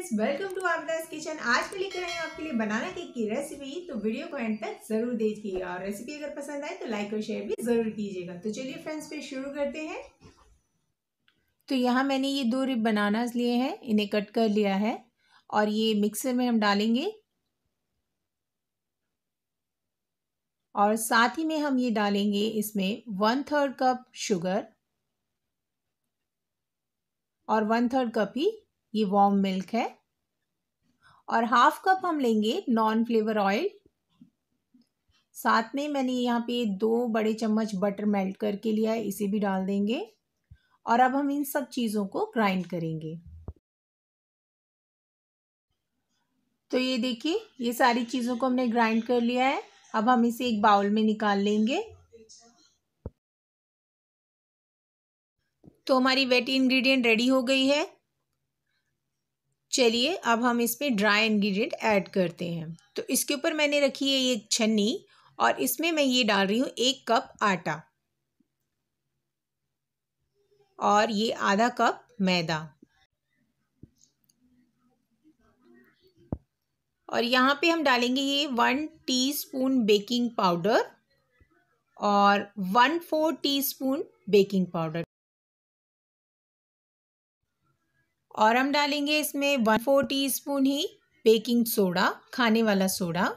friends welcome to आमदास kitchen आज मैं लेकर आई हूँ आपके लिए बनाना केक की रेसिपी तो वीडियो को एंड तक जरूर देखिए और रेसिपी अगर पसंद आए तो लाइक और शेयर भी जरूर कीजिएगा तो चलिए फ्रेंड्स फिर शुरू करते हैं तो यहाँ मैंने ये दो रिप बनानास लिए हैं इन्हें कट कर लिया है और ये मिक्सर में हम डालेंगे और साथ ही में हम ये डालेंगे इसमें वन थर्ड कप शुगर और वन थर्ड कप ही ये वॉम मिल्क है और हाफ कप हम लेंगे नॉन फ्लेवर ऑयल साथ में मैंने यहाँ पे दो बड़े चम्मच बटर मेल्ट करके लिया है इसे भी डाल देंगे और अब हम इन सब चीज़ों को ग्राइंड करेंगे तो ये देखिए ये सारी चीज़ों को हमने ग्राइंड कर लिया है अब हम इसे एक बाउल में निकाल लेंगे तो हमारी वेट इंग्रेडिएंट रेडी हो गई है चलिए अब हम इस पर ड्राई इन्ग्रीडियंट ऐड करते हैं तो इसके ऊपर मैंने रखी है ये छन्नी और इसमें मैं ये डाल रही हूँ एक कप आटा और ये आधा कप मैदा और यहाँ पे हम डालेंगे ये वन टीस्पून बेकिंग पाउडर और one four teaspoon baking powder और हम डालेंगे इसमें वन फोर टी स्पून ही बेकिंग सोडा खाने वाला सोडा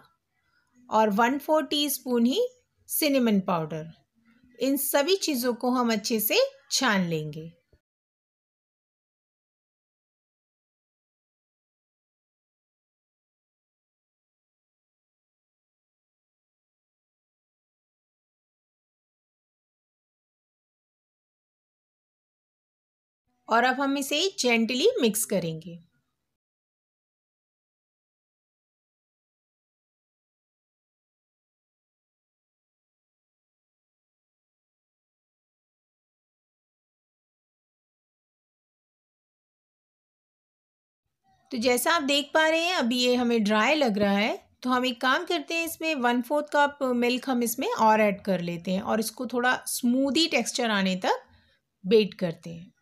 और वन फोर टी स्पून ही सिनेमन पाउडर इन सभी चीज़ों को हम अच्छे से छान लेंगे और अब हम इसे जेंटली मिक्स करेंगे तो जैसा आप देख पा रहे हैं अभी ये हमें ड्राई लग रहा है तो हम एक काम करते हैं इसमें वन फोर्थ कप मिल्क हम इसमें और ऐड कर लेते हैं और इसको थोड़ा स्मूदी टेक्सचर आने तक बेट करते हैं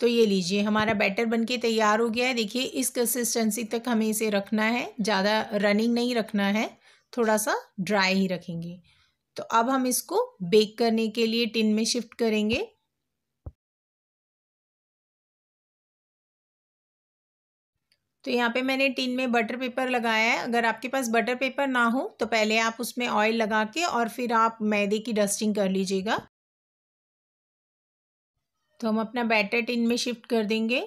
तो ये लीजिए हमारा बैटर बनके तैयार हो गया है देखिए इस कंसिस्टेंसी तक हमें इसे रखना है ज़्यादा रनिंग नहीं रखना है थोड़ा सा ड्राई ही रखेंगे तो अब हम इसको बेक करने के लिए टिन में शिफ्ट करेंगे तो यहाँ पे मैंने टिन में बटर पेपर लगाया है अगर आपके पास बटर पेपर ना हो तो पहले आप उसमें ऑयल लगा के और फिर आप मैदे की डस्टिंग कर लीजिएगा तो हम अपना बैटर टिन में शिफ्ट कर देंगे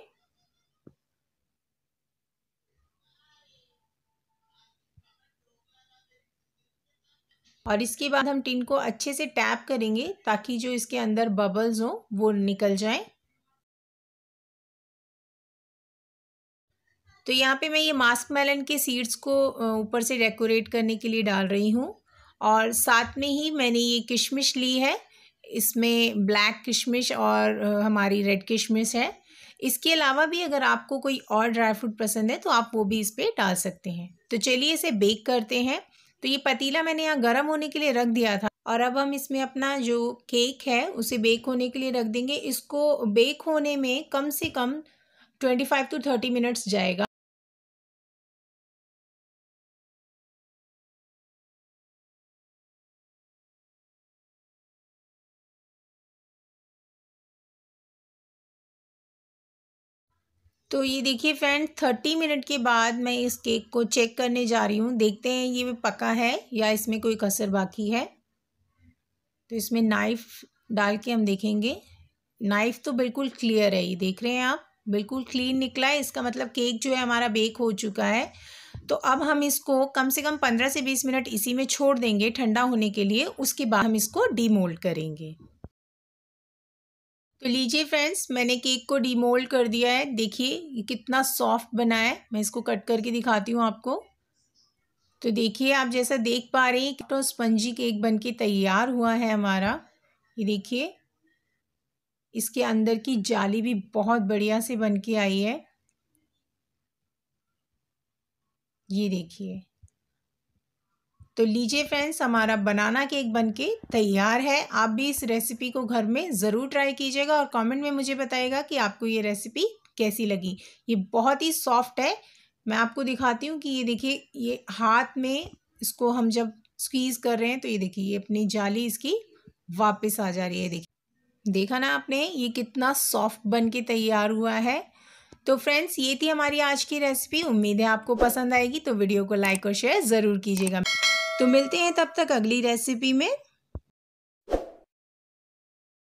और इसके बाद हम टिन को अच्छे से टैप करेंगे ताकि जो इसके अंदर बबल्स हों वो निकल जाएं तो यहाँ पे मैं ये मास्क मेलन के सीड्स को ऊपर से डेकोरेट करने के लिए डाल रही हूँ और साथ में ही मैंने ये किशमिश ली है इसमें ब्लैक किशमिश और हमारी रेड किशमिश है इसके अलावा भी अगर आपको कोई और ड्राई फ्रूट पसंद है तो आप वो भी इस पर डाल सकते हैं तो चलिए इसे बेक करते हैं तो ये पतीला मैंने यहाँ गर्म होने के लिए रख दिया था और अब हम इसमें अपना जो केक है उसे बेक होने के लिए रख देंगे इसको बेक होने में कम से कम twenty five to thirty minutes जाएगा तो ये देखिए फ्रेंड थर्टी मिनट के बाद मैं इस केक को चेक करने जा रही हूँ देखते हैं ये पका है या इसमें कोई कसर बाकी है तो इसमें नाइफ़ डाल के हम देखेंगे नाइफ़ तो बिल्कुल क्लियर है ये देख रहे हैं आप बिल्कुल क्लीन निकला है इसका मतलब केक जो है हमारा बेक हो चुका है तो अब हम इसको कम से कम पंद्रह से बीस मिनट इसी में छोड़ देंगे ठंडा होने के लिए उसके बाद हम इसको डीमोल्ड करेंगे तो लीजिए फ्रेंड्स मैंने केक को डीमोल्ड कर दिया है देखिए ये कितना सॉफ्ट बना है मैं इसको कट करके दिखाती हूँ आपको तो देखिए आप जैसा देख पा रहे हैं तो स्पंजी केक बनके तैयार हुआ है हमारा ये देखिए इसके अंदर की जाली भी बहुत बढ़िया से बन के आई है ये देखिए तो लीजिए फ्रेंड्स हमारा बनाना केक बनके तैयार है आप भी इस रेसिपी को घर में ज़रूर ट्राई कीजिएगा और कमेंट में मुझे बताइएगा कि आपको ये रेसिपी कैसी लगी ये बहुत ही सॉफ्ट है मैं आपको दिखाती हूँ कि ये देखिए ये हाथ में इसको हम जब स्क्वीज़ कर रहे हैं तो ये देखिए ये अपनी जाली इसकी वापस आ जा रही है देखिए देखा ना आपने ये कितना सॉफ्ट बन के तैयार हुआ है तो फ्रेंड्स ये थी हमारी आज की रेसिपी उम्मीद है आपको पसंद आएगी तो वीडियो को लाइक और शेयर ज़रूर कीजिएगा तो मिलते हैं तब तक अगली रेसिपी में